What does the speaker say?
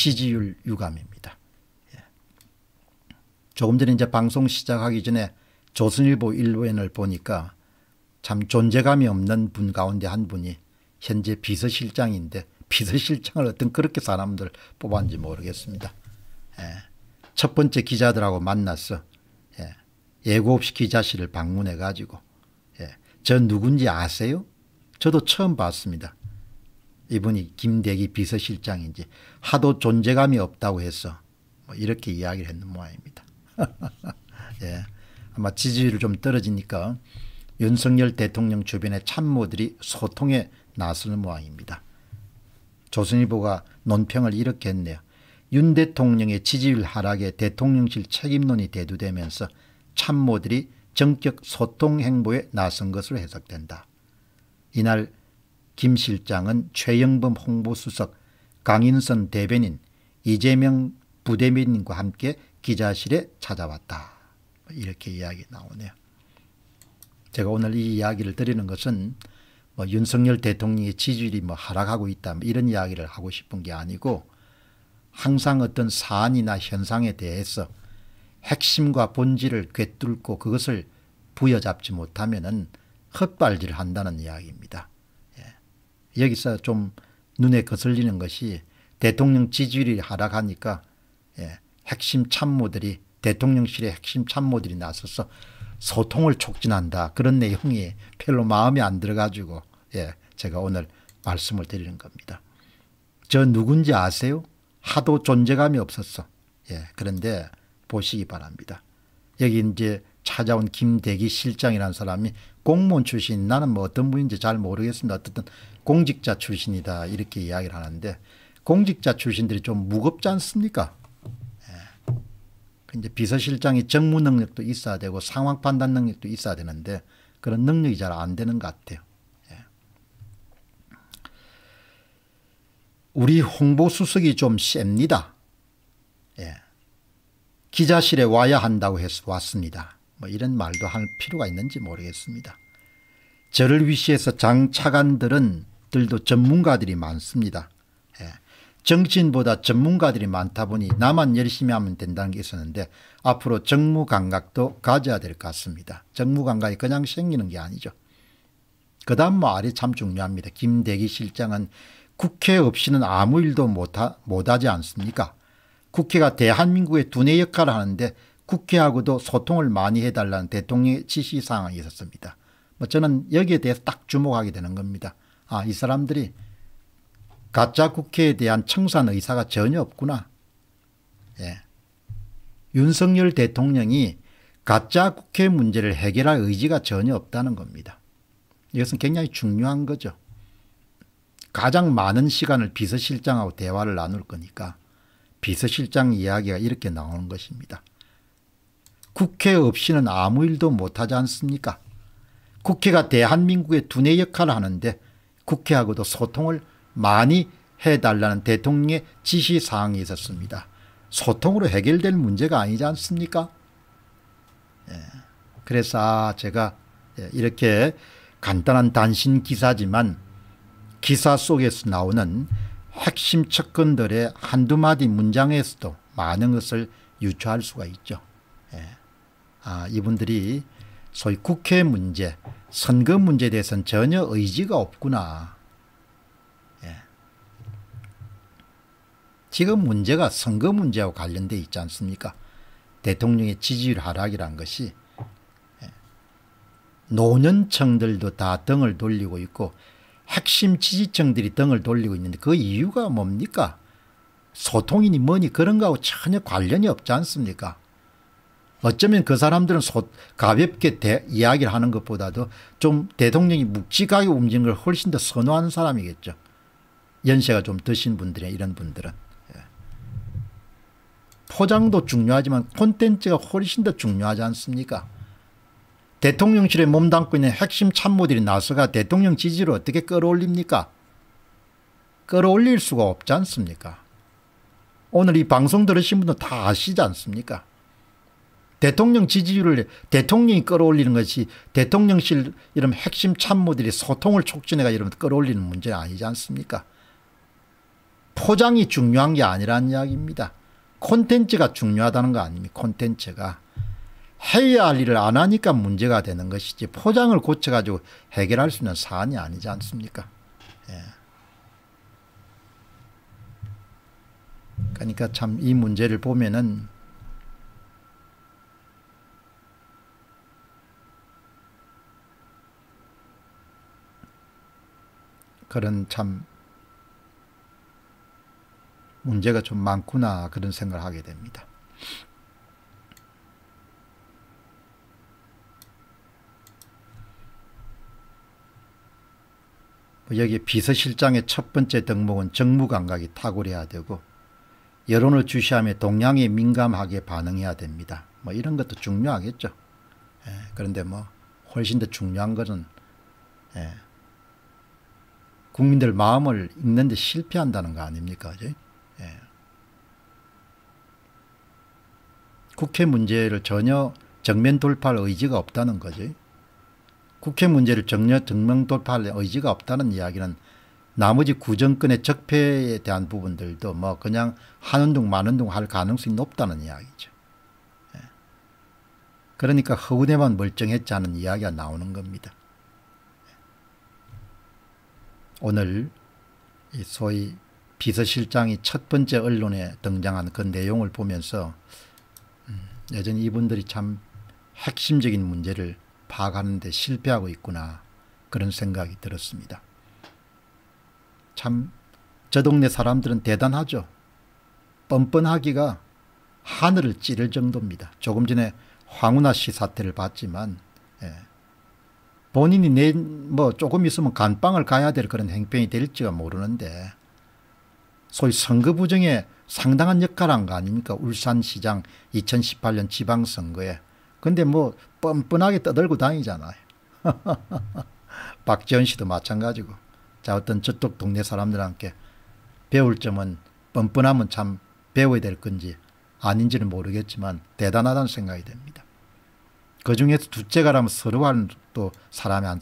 지지율 유감입니다. 예. 조금 전에 이제 방송 시작하기 전에 조선일보 일부엔을 보니까 참 존재감이 없는 분 가운데 한 분이 현재 비서실장인데 비서실장을 어떤 그렇게 사람들 뽑았는지 모르겠습니다. 예. 첫 번째 기자들하고 만났어. 예. 예고 없이 기자실을 방문해 가지고 예. 저 누군지 아세요? 저도 처음 봤습니다. 이분이 김대기 비서실장인지 하도 존재감이 없다고 해서 뭐 이렇게 이야기를 했는 모양입니다. 예. 아마 지지율이 좀 떨어지니까 윤석열 대통령 주변의 참모들이 소통에 나서는 모양입니다. 조선일보가 논평을 이렇게 했네요. 윤 대통령의 지지율 하락에 대통령실 책임론이 대두되면서 참모들이 정격 소통 행보에 나선 것으로 해석된다. 이날 김 실장은 최영범 홍보수석, 강인선 대변인, 이재명 부대민과 함께 기자실에 찾아왔다. 이렇게 이야기 나오네요. 제가 오늘 이 이야기를 드리는 것은 뭐 윤석열 대통령의 지지율이 뭐 하락하고 있다 뭐 이런 이야기를 하고 싶은 게 아니고 항상 어떤 사안이나 현상에 대해서 핵심과 본질을 꿰뚫고 그것을 부여잡지 못하면 헛발질한다는 이야기입니다. 여기서 좀 눈에 거슬리는 것이 대통령 지지율이 하락하니까 예, 핵심 참모들이 대통령실의 핵심 참모들이 나서서 소통을 촉진한다 그런 내용이 별로 마음에 안 들어가지고 예, 제가 오늘 말씀을 드리는 겁니다. 저 누군지 아세요? 하도 존재감이 없었어. 예, 그런데 보시기 바랍니다. 여기 이제 찾아온 김대기 실장이라는 사람이 공무원 출신 나는 뭐 어떤 분인지 잘 모르겠습니다. 어쨌든 공직자 출신이다 이렇게 이야기를 하는데 공직자 출신들이 좀 무겁지 않습니까? 예. 그 이제 비서실장이 정무 능력도 있어야 되고 상황 판단 능력도 있어야 되는데 그런 능력이 잘 안 되는 것 같아요. 예. 우리 홍보수석이 좀 셉니다. 예. 기자실에 와야 한다고 해서 왔습니다. 뭐 이런 말도 할 필요가 있는지 모르겠습니다. 저를 위시해서 장차관들은 들도 전문가들이 많습니다. 예. 정치인보다 전문가들이 많다 보니 나만 열심히 하면 된다는 게 있었는데 앞으로 정무감각도 가져야 될 것 같습니다. 정무감각이 그냥 생기는 게 아니죠. 그 다음 말이 뭐 참 중요합니다. 김대기 실장은 국회 없이는 아무 일도 못하, 못하지 않습니까? 국회가 대한민국의 두뇌 역할을 하는데 국회하고도 소통을 많이 해달라는 대통령의 지시사항이 있었습니다. 뭐 저는 여기에 대해서 딱 주목하게 되는 겁니다. 아, 이 사람들이 가짜 국회에 대한 청산 의사가 전혀 없구나. 예. 윤석열 대통령이 가짜 국회 문제를 해결할 의지가 전혀 없다는 겁니다. 이것은 굉장히 중요한 거죠. 가장 많은 시간을 비서실장하고 대화를 나눌 거니까 비서실장 이야기가 이렇게 나오는 것입니다. 국회 없이는 아무 일도 못하지 않습니까? 국회가 대한민국의 두뇌 역할을 하는데 국회하고도 소통을 많이 해달라는 대통령의 지시사항이 있었습니다. 소통으로 해결될 문제가 아니지 않습니까? 예. 그래서 아 제가 예, 이렇게 간단한 단신 기사지만 기사 속에서 나오는 핵심 측근들의 한두 마디 문장에서도 많은 것을 유추할 수가 있죠. 예. 아, 이분들이 소위 국회 문제, 선거 문제에 대해서는 전혀 의지가 없구나. 예. 지금 문제가 선거 문제하 관련돼 있지 않습니까? 대통령의 지지율 하락이란 것이 예. 노년층들도 다 등을 돌리고 있고 핵심 지지층들이 등을 돌리고 있는데 그 이유가 뭡니까? 소통이니 뭐니 그런 거하고 전혀 관련이 없지 않습니까? 어쩌면 그 사람들은 소, 가볍게 대, 이야기를 하는 것보다도 좀 대통령이 묵직하게 움직이는 걸 훨씬 더 선호하는 사람이겠죠. 연세가 좀 드신 분들의 이런 분들은. 예. 포장도 중요하지만 콘텐츠가 훨씬 더 중요하지 않습니까? 대통령실에 몸담고 있는 핵심 참모들이 나서가 대통령 지지를 어떻게 끌어올립니까? 끌어올릴 수가 없지 않습니까? 오늘 이 방송 들으신 분들 다 아시지 않습니까? 대통령 지지율을 대통령이 끌어올리는 것이 대통령실 이런 핵심 참모들이 소통을 촉진해가 이런 러 끌어올리는 문제 아니지 않습니까? 포장이 중요한 게 아니라는 이야기입니다. 콘텐츠가 중요하다는 거 아닙니까? 콘텐츠가. 해야 할 일을 안 하니까 문제가 되는 것이지 포장을 고쳐가지고 해결할 수 있는 사안이 아니지 않습니까? 예. 그러니까 참 이 문제를 보면은 그런 참 문제가 좀 많구나 그런 생각을 하게 됩니다. 뭐 여기 비서실장의 첫 번째 덕목은 정무감각이 탁월해야 되고 여론을 주시하며 동향에 민감하게 반응해야 됩니다. 뭐 이런 것도 중요하겠죠. 예, 그런데 뭐 훨씬 더 중요한 것은 예, 국민들 마음을 읽는데 실패한다는 거 아닙니까? 예. 국회 문제를 전혀 정면 돌파할 의지가 없다는 거죠. 국회 문제를 정려 정면 돌파할 의지가 없다는 이야기는 나머지 구정권의 적폐에 대한 부분들도 뭐 그냥 하는 둥 마는 둥할 가능성이 높다는 이야기죠. 예. 그러니까 허우대만 멀쩡했지 않은 이야기가 나오는 겁니다. 오늘 소위 비서실장이 첫 번째 언론에 등장한 그 내용을 보면서 여전히 음, 이분들이 참 핵심적인 문제를 파악하는데 실패하고 있구나 그런 생각이 들었습니다. 참 저 동네 사람들은 대단하죠. 뻔뻔하기가 하늘을 찌를 정도입니다. 조금 전에 황운하 씨 사태를 봤지만 예. 본인이 내 뭐 조금 있으면 간방을 가야 될 그런 행편이 될지가 모르는데 소위 선거 부정에 상당한 역할을 한 거 아닙니까? 울산시장 2018년 지방선거에. 근데 뭐 뻔뻔하게 떠들고 다니잖아요. 박지원 씨도 마찬가지고. 자 어떤 저쪽 동네 사람들 함께 배울 점은 뻔뻔하면 참 배워야 될 건지 아닌지는 모르겠지만 대단하다는 생각이 됩니다. 그 중에서 둘째가라면 서로 하는 또 사람이 안